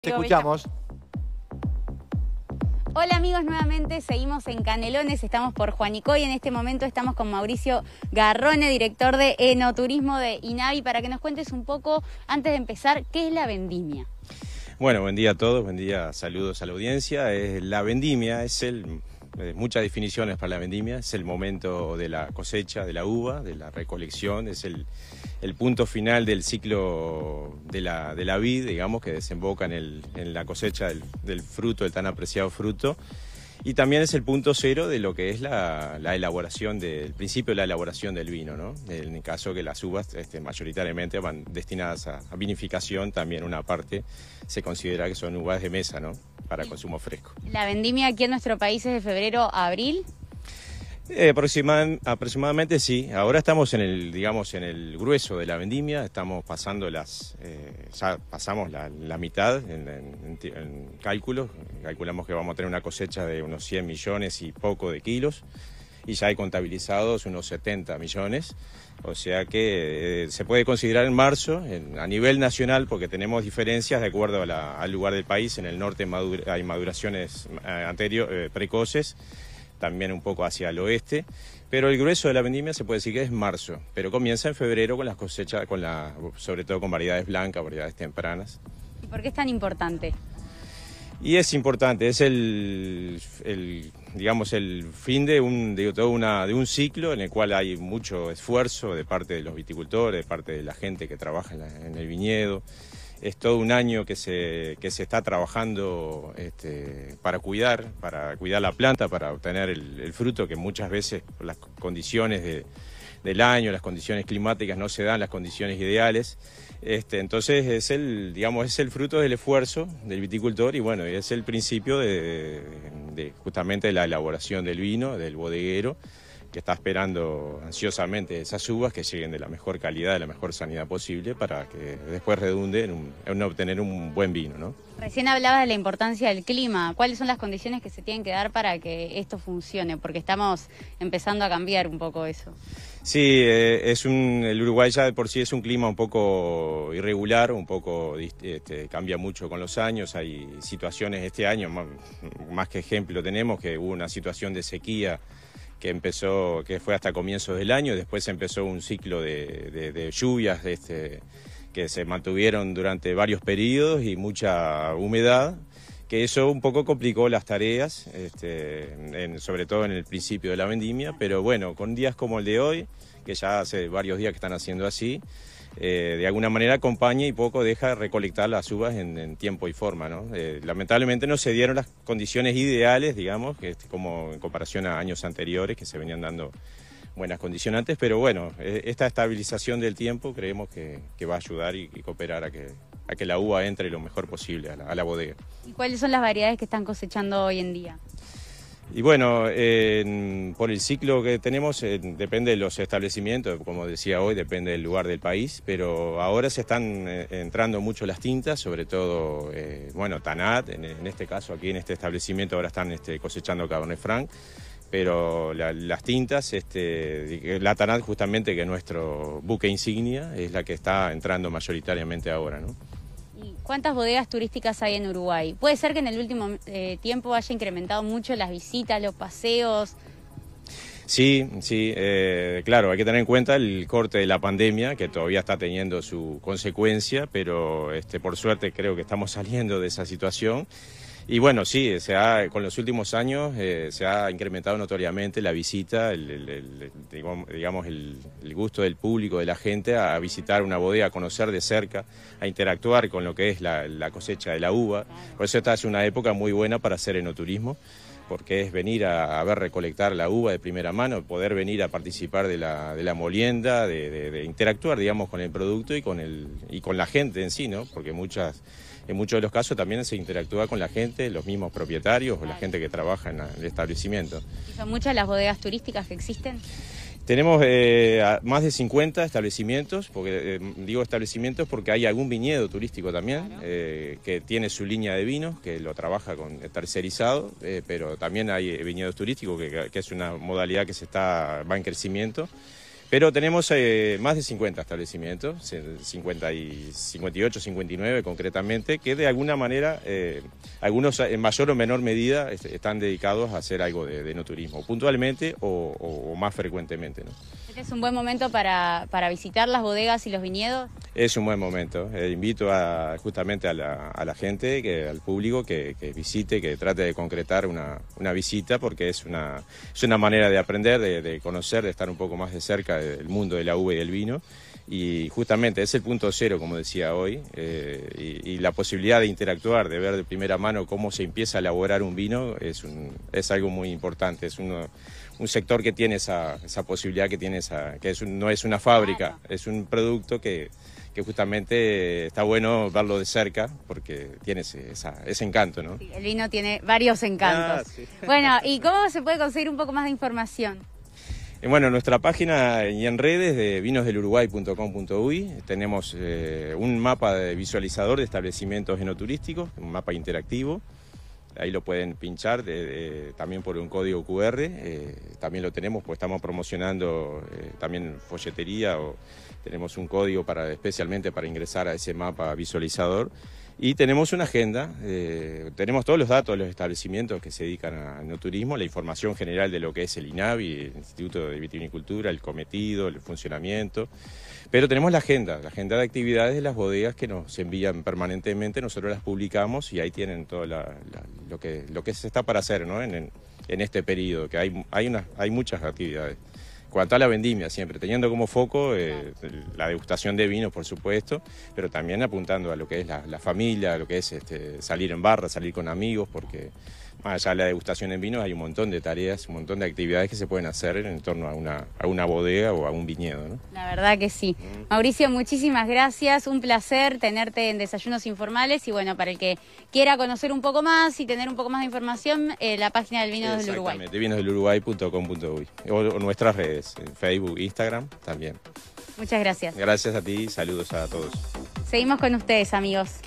Te escuchamos. Hola amigos, nuevamente seguimos en Canelones, estamos por Juanico y en este momento estamos con Mauricio Garrone, director de Enoturismo de INAVI, para que nos cuentes un poco, antes de empezar, qué es la vendimia. Bueno, buen día a todos, buen día, saludos a la audiencia. Es la vendimia es el eh, muchas definiciones para la vendimia, es el momento de la cosecha de la uva, de la recolección, es el, punto final del ciclo de la, vid, digamos, que desemboca en, la cosecha del, fruto, el tan apreciado fruto. Y también es el punto cero de lo que es la, elaboración, del principio de la elaboración del vino, ¿no? En el caso que las uvas este, mayoritariamente van destinadas a, a vinificación, también una parte se considera que son uvas de mesa, ¿no? para consumo fresco. ¿La vendimia aquí en nuestro país es de febrero a abril? Eh, aproximadamente sí. Ahora estamos en el, digamos, en el grueso de la vendimia. Estamos pasando las, eh, ya pasamos la, mitad en cálculos. Calculamos que vamos a tener una cosecha de unos 100 millones y poco de kilos y ya hay contabilizados unos 70 millones. O sea que eh, se puede considerar en marzo a nivel nacional porque tenemos diferencias de acuerdo al lugar del país. En el norte hay maduraciones eh, anteriores, eh, precoces también un poco hacia el oeste, pero el grueso de la vendimia se puede decir que es marzo, pero comienza en febrero con las cosechas, con la, sobre todo con variedades blancas, variedades tempranas. ¿Y por qué es tan importante? Y es importante, es el digamos, el fin de un, una, de un ciclo en el cual hay mucho esfuerzo de parte de los viticultores, de parte de la gente que trabaja en, el viñedo. Es todo un año que se, que se está trabajando este, para cuidar, para cuidar la planta, para obtener el, fruto que muchas veces las condiciones de, del año, las condiciones climáticas no se dan, las condiciones ideales. Este, entonces es el, digamos, es el fruto del esfuerzo del viticultor y bueno, es el principio de, de justamente la elaboración del vino, del bodeguero que está esperando ansiosamente esas uvas que lleguen de la mejor calidad, de la mejor sanidad posible para que después redunde en, obtener un buen vino. ¿no? Recién hablabas de la importancia del clima. ¿Cuáles son las condiciones que se tienen que dar para que esto funcione? Porque estamos empezando a cambiar un poco eso. Sí, eh, es un, el Uruguay ya de por sí es un clima un poco irregular, un poco este, cambia mucho con los años. Hay situaciones este año, más, más que ejemplo tenemos, que hubo una situación de sequía que empezó, que fue hasta comienzos del año, después empezó un ciclo de, lluvias este, que se mantuvieron durante varios periodos y mucha humedad, que eso un poco complicó las tareas, este, sobre todo en el principio de la vendimia, pero bueno, con días como el de hoy, que ya hace varios días que están haciendo así, eh, de alguna manera acompaña y poco deja recolectar las uvas en, tiempo y forma. ¿no? Eh, lamentablemente no se dieron las condiciones ideales, digamos, que, este, como en comparación a años anteriores que se venían dando buenas condicionantes, pero bueno, eh, esta estabilización del tiempo creemos que, va a ayudar y, cooperar a que, a que la uva entre lo mejor posible a la bodega. ¿Y cuáles son las variedades que están cosechando hoy en día? Y bueno, por el ciclo que tenemos, depende de los establecimientos, como decía hoy, depende del lugar del país, pero ahora se están eh, entrando mucho las tintas, sobre todo, eh, bueno, Tanat, en, este caso aquí en este establecimiento ahora están este, cosechando Cabernet Franc, pero las tintas, este, la Tanat justamente que es nuestro buque insignia, es la que está entrando mayoritariamente ahora, ¿no? ¿Cuántas bodegas turísticas hay en Uruguay? Puede ser que en el último eh, tiempo haya incrementado mucho las visitas, los paseos. Sí, sí, eh, claro, hay que tener en cuenta el corte de la pandemia, que todavía está teniendo su consecuencia, pero este, por suerte creo que estamos saliendo de esa situación. Y bueno, sí, se ha, con los últimos años eh, se ha incrementado notoriamente la visita, el, digamos, el, gusto del público, de la gente a visitar una bodega, a conocer de cerca, a interactuar con lo que es la, cosecha de la uva. Por eso esta es una época muy buena para hacer enoturismo porque es venir a, ver recolectar la uva de primera mano, poder venir a participar de la, de la molienda, de, de, interactuar, digamos, con el producto y con, el, y con la gente en sí, ¿no? Porque muchas en muchos de los casos también se interactúa con la gente, los mismos propietarios o la gente que trabaja en el establecimiento. ¿Y son muchas las bodegas turísticas que existen? Tenemos eh, más de 50 establecimientos, porque eh, digo establecimientos porque hay algún viñedo turístico también eh, que tiene su línea de vinos, que lo trabaja con tercerizado, pero también hay viñedos turísticos que, que, es una modalidad que se está va en crecimiento. Pero tenemos eh, más de 50 establecimientos, 50 y 58, 59 concretamente, que de alguna manera, eh, algunos en mayor o menor medida este, están dedicados a hacer algo de, no turismo, puntualmente o, más frecuentemente es un buen momento para, para visitar las bodegas y los viñedos? Es un buen momento. Eh, invito a, justamente a la, a la gente, que, al público, que, visite, que trate de concretar una, una visita, porque es una, es una manera de aprender, de, conocer, de estar un poco más de cerca del mundo de la uva y del vino y justamente es el punto cero, como decía hoy, eh, y, y, la posibilidad de interactuar, de ver de primera mano cómo se empieza a elaborar un vino, es, un, es algo muy importante, es uno un sector que tiene esa, posibilidad, que tiene esa, que no es una fábrica, es un producto que, justamente está bueno verlo de cerca porque tiene ese, encanto, ¿no? el vino tiene varios encantos. Ah, bueno, ¿y cómo se puede conseguir un poco más de información? Eh, bueno, nuestra página y en redes de vinosdeluruguay.com.uy tenemos eh, un mapa de visualizador de establecimientos genoturísticos, un mapa interactivo Ahí lo pueden pinchar también por un código QR. Eh, también lo tenemos, pues estamos promocionando eh, también folletería o tenemos un código para especialmente para ingresar a ese mapa visualizador. Y tenemos una agenda, eh, tenemos todos los datos de los establecimientos que se dedican al no turismo, la información general de lo que es el INAVI, el Instituto de Vitivinicultura, el cometido, el funcionamiento. Pero tenemos la agenda, la agenda de actividades de las bodegas que nos envían permanentemente, nosotros las publicamos y ahí tienen todo lo, que, lo que se está para hacer ¿no? en, en, este periodo, que hay, hay, una, hay muchas actividades cuanto a la vendimia, siempre teniendo como foco eh, la degustación de vinos, por supuesto, pero también apuntando a lo que es la, familia, a lo que es este, salir en barra, salir con amigos, porque más allá de la degustación en vinos, hay un montón de tareas, un montón de actividades que se pueden hacer en torno a una, una bodega o a un viñedo. ¿no? La verdad que sí. Mm. Mauricio, muchísimas gracias. Un placer tenerte en Desayunos Informales. Y bueno, para el que quiera conocer un poco más y tener un poco más de información, eh, la página del Vino del Uruguay. Exactamente, vinosdeluruguay.com.uy. O, o nuestras redes, en Facebook, Instagram también. Muchas gracias. Gracias a ti, saludos a todos. Seguimos con ustedes, amigos.